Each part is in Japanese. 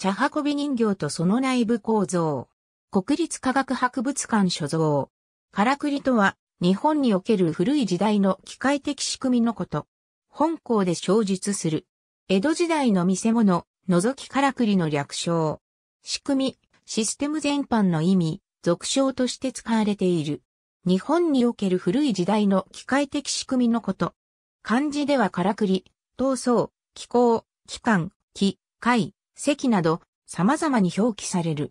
茶運び人形とその内部構造。国立科学博物館所蔵。からくりとは、日本における古い時代の機械的仕組みのこと。本校で小述する。江戸時代の見せ物、覗きからくりの略称。仕組み、システム全般の意味、俗称として使われている。日本における古い時代の機械的仕組みのこと。漢字ではからくり、闘争、気候、機関、機、械、席など様々に表記される。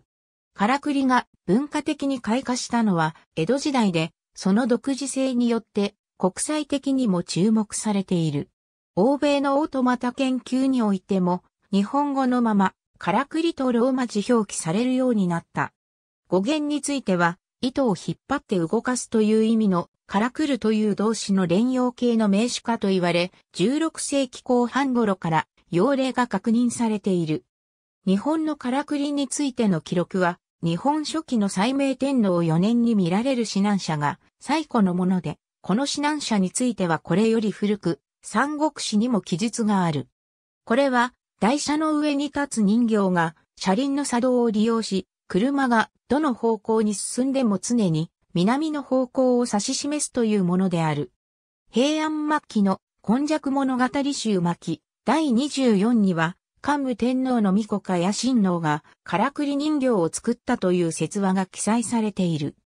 からくりが文化的に開花したのは江戸時代で、その独自性によって国際的にも注目されている。欧米のオートマタ研究においても、日本語のまま、からくりとローマ字表記されるようになった。語源については、糸を引っ張って動かすという意味の、からくるという動詞の連用形の名詞化と言われ、16世紀後半頃から、用例が確認されている。日本のからくりについての記録は、日本初期の斉明天皇4年に見られる指南者が最古のもので、この指南者についてはこれより古く、三国志にも記述がある。これは、台車の上に立つ人形が、車輪の作動を利用し、車がどの方向に進んでも常に南の方向を指し示すというものである。平安末期の今昔物語集巻第24には、桓武天皇の御子かや親皇が、からくり人形を作ったという説話が記載されている。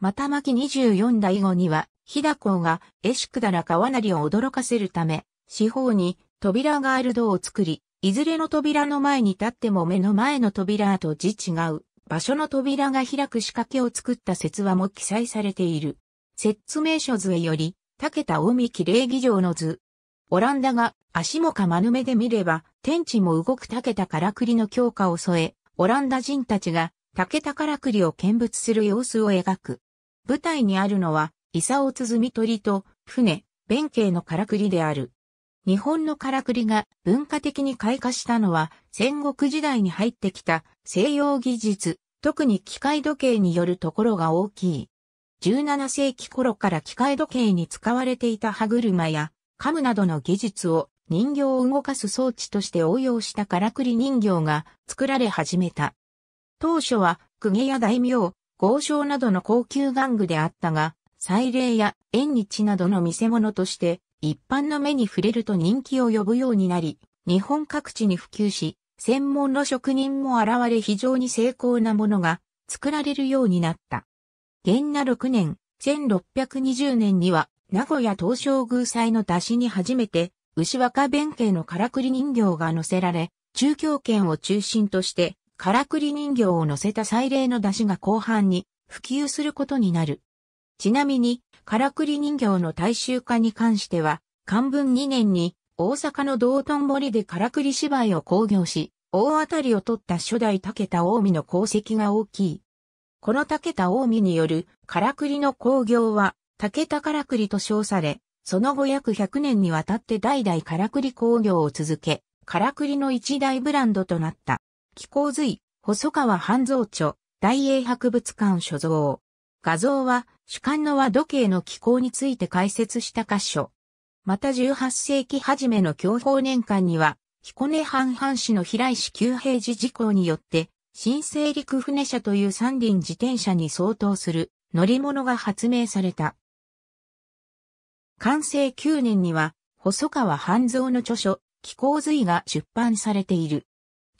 また巻24代後には、日高が、えしくだな。川なりを驚かせるため、四方に扉がある堂を作り、いずれの扉の前に立っても目の前の扉と字違う、場所の扉が開く仕掛けを作った説話も記載されている。説明書図へより、竹田大見綺麗儀場の図。オランダが足もかまぬめで見れば、天地も動く竹田からくりの強化を添え、オランダ人たちが竹田からくりを見物する様子を描く。舞台にあるのは、イサオ鼓取り鳥と船、弁慶のからくりである。日本のからくりが文化的に開花したのは戦国時代に入ってきた西洋技術、特に機械時計によるところが大きい。17世紀頃から機械時計に使われていた歯車やカムなどの技術を人形を動かす装置として応用したからくり人形が作られ始めた。当初は、公家や大名、豪商などの高級玩具であったが、祭礼や縁日などの見せ物として一般の目に触れると人気を呼ぶようになり、日本各地に普及し、専門の職人も現れ非常に精巧なものが作られるようになった。元那6年、1620年には名古屋東照宮祭の出しに初めて牛若弁慶のからくり人形が乗せられ、中京圏を中心として、からくり人形を乗せた祭礼の出しが後半に普及することになる。ちなみに、からくり人形の大衆化に関しては、漢文2年に大阪の道頓堀でからくり芝居を興行し、大当たりを取った初代武田近江の功績が大きい。この武田近江によるからくりの興行は、武田からくりと称され、その後約100年にわたって代々からくり工業を続け、からくりの一大ブランドとなった。気候随、細川半蔵著、大英博物館所蔵。画像は主観の和時計の気候について解説した箇所。また18世紀初めの教保年間には、彦根半藩市の平石旧平寺事項によって、新生陸船車という三輪自転車に相当する乗り物が発明された。完成9年には、細川半蔵の著書、気候随が出版されている。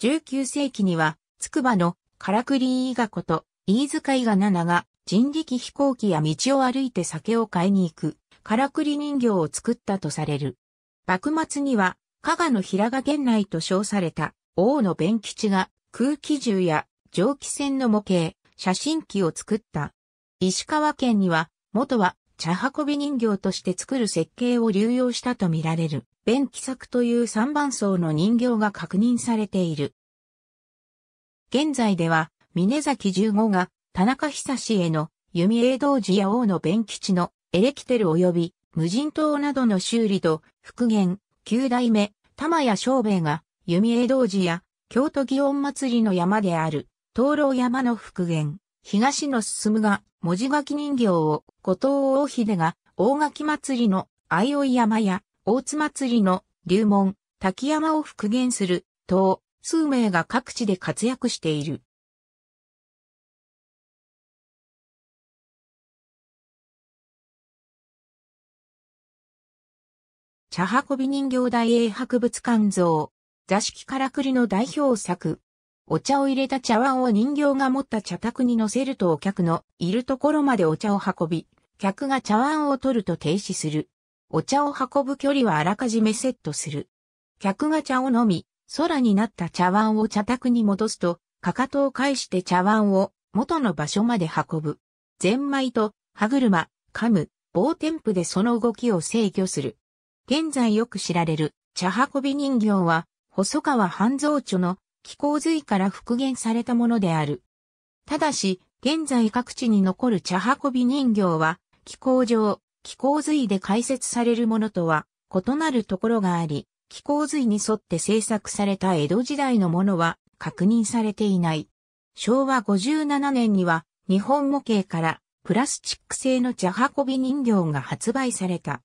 19世紀には、筑波のからくり伊賀子と飯塚伊賀七が人力飛行機や道を歩いて酒を買いに行く、からくり人形を作ったとされる。幕末には、加賀の平賀源内と称された王の弁吉が空気銃や蒸気船の模型、写真機を作った。石川県には、元は茶運び人形として作る設計を流用したとみられる、弁気作という三番層の人形が確認されている。現在では、峰崎十五が、田中久志への、弓江道寺や王の弁吉の、エレキテル及び、無人島などの修理と、復元、九代目、玉谷昌兵衛が、弓江道寺や、京都祇園祭りの山である、灯籠山の復元、東の進が、文字書き人形を後藤大秀が大垣祭りの相生山や大津祭りの龍門、滝山を復元する等数名が各地で活躍している。茶運び人形大英博物館像、座敷からくりの代表作、お茶を入れた茶碗を人形が持った茶卓に乗せるとお客のいるところまでお茶を運び、客が茶碗を取ると停止する。お茶を運ぶ距離はあらかじめセットする。客が茶を飲み、空になった茶碗を茶卓に戻すと、かかとを返して茶碗を元の場所まで運ぶ。ゼンマイと歯車、噛む、棒テンプでその動きを制御する。現在よく知られる茶運び人形は、細川半蔵著の気候髄から復元されたものである。ただし、現在各地に残る茶運び人形は、気候上、気候髄で解説されるものとは異なるところがあり、気候髄に沿って制作された江戸時代のものは確認されていない。昭和57年には、日本模型からプラスチック製の茶運び人形が発売された。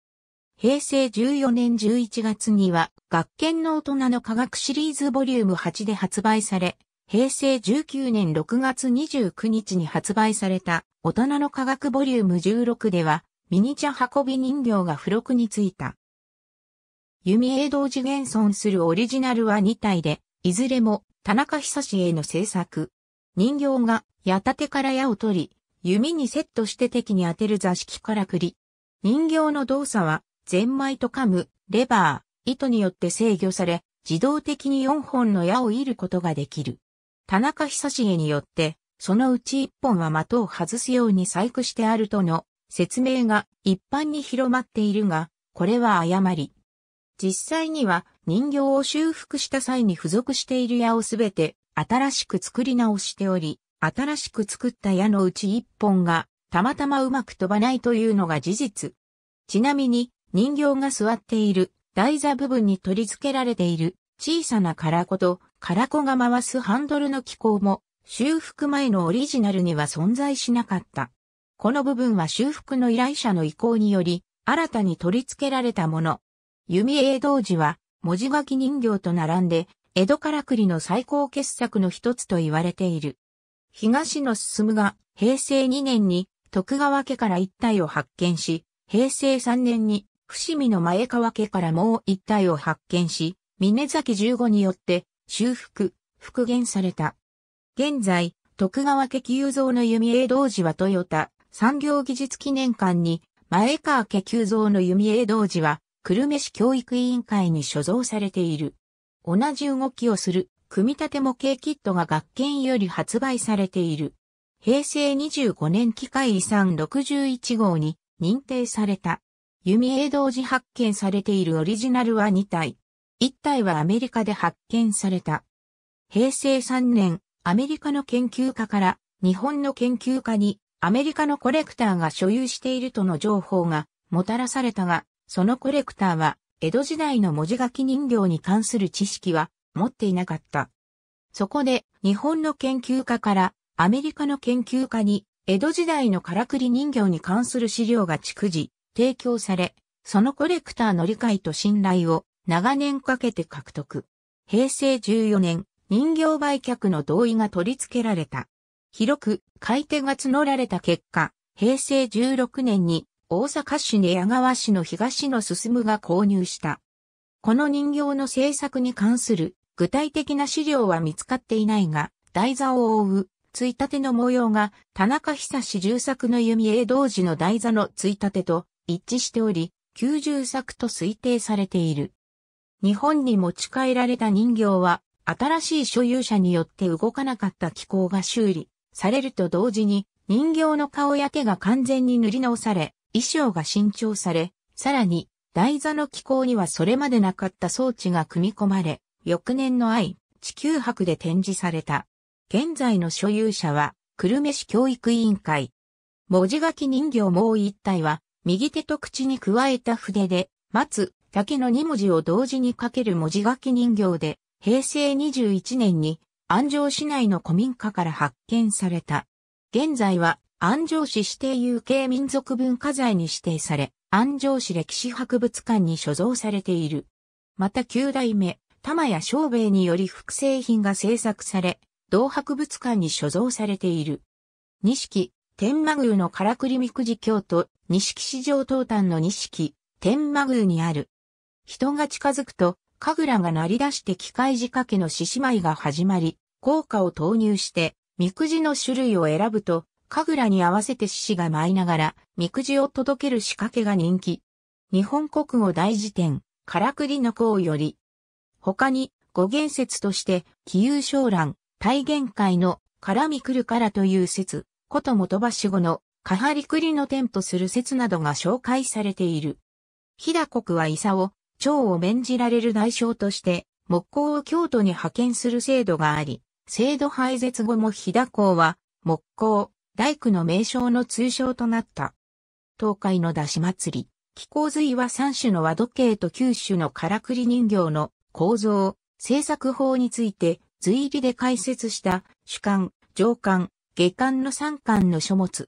平成14年11月には、学研の大人の科学シリーズボリューム8で発売され、平成19年6月29日に発売された、大人の科学ボリューム16では、ミニチャ運び人形が付録についた。弓映動次現存するオリジナルは2体で、いずれも田中久志への制作。人形が矢立から矢を取り、弓にセットして敵に当てる座敷からくり。人形の動作はゼンマイとカム、レバー、糸によって制御され、自動的に4本の矢を射ることができる。田中久重によって、そのうち1本は的を外すように細工してあるとの説明が一般に広まっているが、これは誤り。実際には人形を修復した際に付属している矢をすべて新しく作り直しており、新しく作った矢のうち1本がたまたまうまく飛ばないというのが事実。ちなみに、人形が座っている台座部分に取り付けられている小さな空子と空子が回すハンドルの機構も修復前のオリジナルには存在しなかった。この部分は修復の依頼者の意向により新たに取り付けられたもの。弓江道寺は文字書き人形と並んで江戸から栗の最高傑作の一つと言われている。東野進が平成2年に徳川家から一体を発見し、平成3年に伏見の前川家からもう一体を発見し、峰崎15によって修復、復元された。現在、徳川家急蔵の弓江道寺はトヨタ産業技術記念館に、前川家急蔵の弓江道寺は、久留米市教育委員会に所蔵されている。同じ動きをする、組み立て模型キットが学研より発売されている。平成25年機械遺産61号に認定された。弓江同時発見されているオリジナルは2体。1体はアメリカで発見された。平成3年、アメリカの研究家から日本の研究家にアメリカのコレクターが所有しているとの情報がもたらされたが、そのコレクターは江戸時代の文字書き人形に関する知識は持っていなかった。そこで日本の研究家からアメリカの研究家に江戸時代のからくり人形に関する資料が逐次提供され、そのコレクターの理解と信頼を長年かけて獲得。平成14年、人形売却の同意が取り付けられた。広く買い手が募られた結果、平成16年に大阪市寝屋川市の東の進が購入した。この人形の制作に関する具体的な資料は見つかっていないが、台座を覆う、ついたての模様が、田中久志重作の弓江同時の台座のついたてと一致しており、90作と推定されている。日本に持ち帰られた人形は、新しい所有者によって動かなかった機構が修理されると同時に、人形の顔や手が完全に塗り直され、衣装が新調され、さらに、台座の機構にはそれまでなかった装置が組み込まれ、翌年の愛、地球博で展示された。現在の所有者は、久留米市教育委員会。文字書き人形もう一体は、右手と口に加えた筆で、松竹の2文字を同時に書ける文字書き人形で、平成21年に安城市内の古民家から発見された。現在は安城市指定有形民族文化財に指定され、安城市歴史博物館に所蔵されている。また九代目、玉屋昌兵衛により複製品が制作され、同博物館に所蔵されている。錦、天満宮のからくりみくじ京都、錦市場東端の錦、天満宮にある。人が近づくと、神楽が鳴り出して機械仕掛けの獅子舞が始まり、効果を投入して、みくじの種類を選ぶと、神楽に合わせて獅子が舞いながら、みくじを届ける仕掛けが人気。日本国語大辞典、からくりの項より。他に、語源説として、気遊昇蘭、体限界の、からみくるからという説、こと元橋後のカハリクリの天とする説などが紹介されている。日田国は伊佐を、長を免じられる代償として、木工を京都に派遣する制度があり、制度廃絶後も日田港は、木工、大工の名称の通称となった。東海の出し祭り、気候髄は三種の和時計と九種のからくり人形の構造、制作法について、随意で解説した主観、上観、下巻の3巻の書物。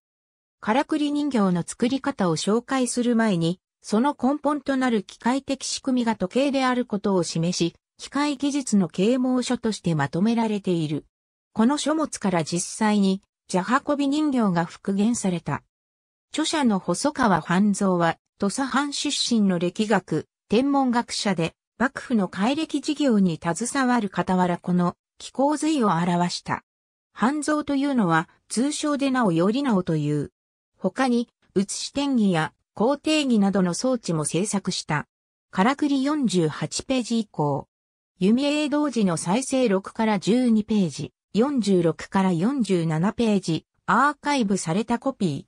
からくり人形の作り方を紹介する前に、その根本となる機械的仕組みが時計であることを示し、機械技術の啓蒙書としてまとめられている。この書物から実際に、ジャ運び人形が復元された。著者の細川半蔵は、土佐藩出身の歴学、天文学者で、幕府の改暦事業に携わる傍らこの、気候髄を表した。半蔵というのは、通称でなおよりなおという。他に、写し天儀や、工定儀などの装置も制作した。からくり48ページ以降。弓英同時の再生6から12ページ、46から47ページ、アーカイブされたコピー。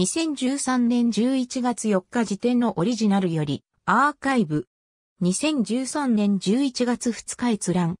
2013年11月4日時点のオリジナルより、アーカイブ。2013年11月2日閲覧。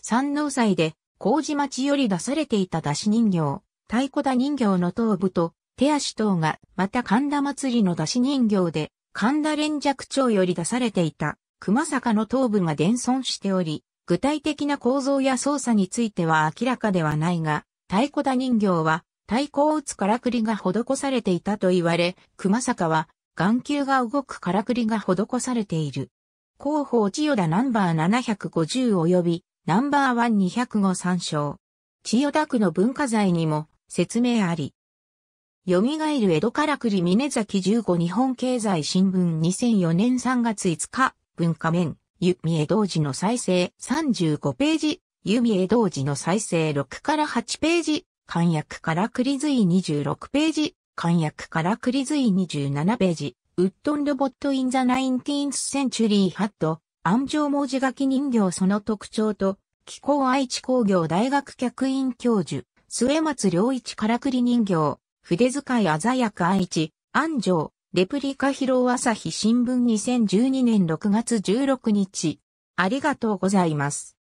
三能祭で麹町より出されていた出し人形、太鼓田人形の頭部と手足等が、また神田祭りの出し人形で、神田連尺町より出されていた熊坂の頭部が伝存しており、具体的な構造や操作については明らかではないが、太鼓田人形は太鼓を打つからくりが施されていたと言われ、熊坂は眼球が動くからくりが施されている。広報千代田ナンバー750及びナンバーワン2 0五参照。千代田区の文化財にも説明あり。蘇る江戸からくり峰崎15日本経済新聞2004年3月5日文化面弓江道寺の再生35ページ弓江道寺の再生6から8ページ簡約からく栗随26ページ簡約からく栗随27ページウッドンロボットインザナインティーンスセンチュリーハット安城文字書き人形その特徴と、気候愛知工業大学客員教授、末松良一からくり人形、筆使い鮮やか愛知、安城、レプリカ広露朝日新聞2012年6月16日。ありがとうございます。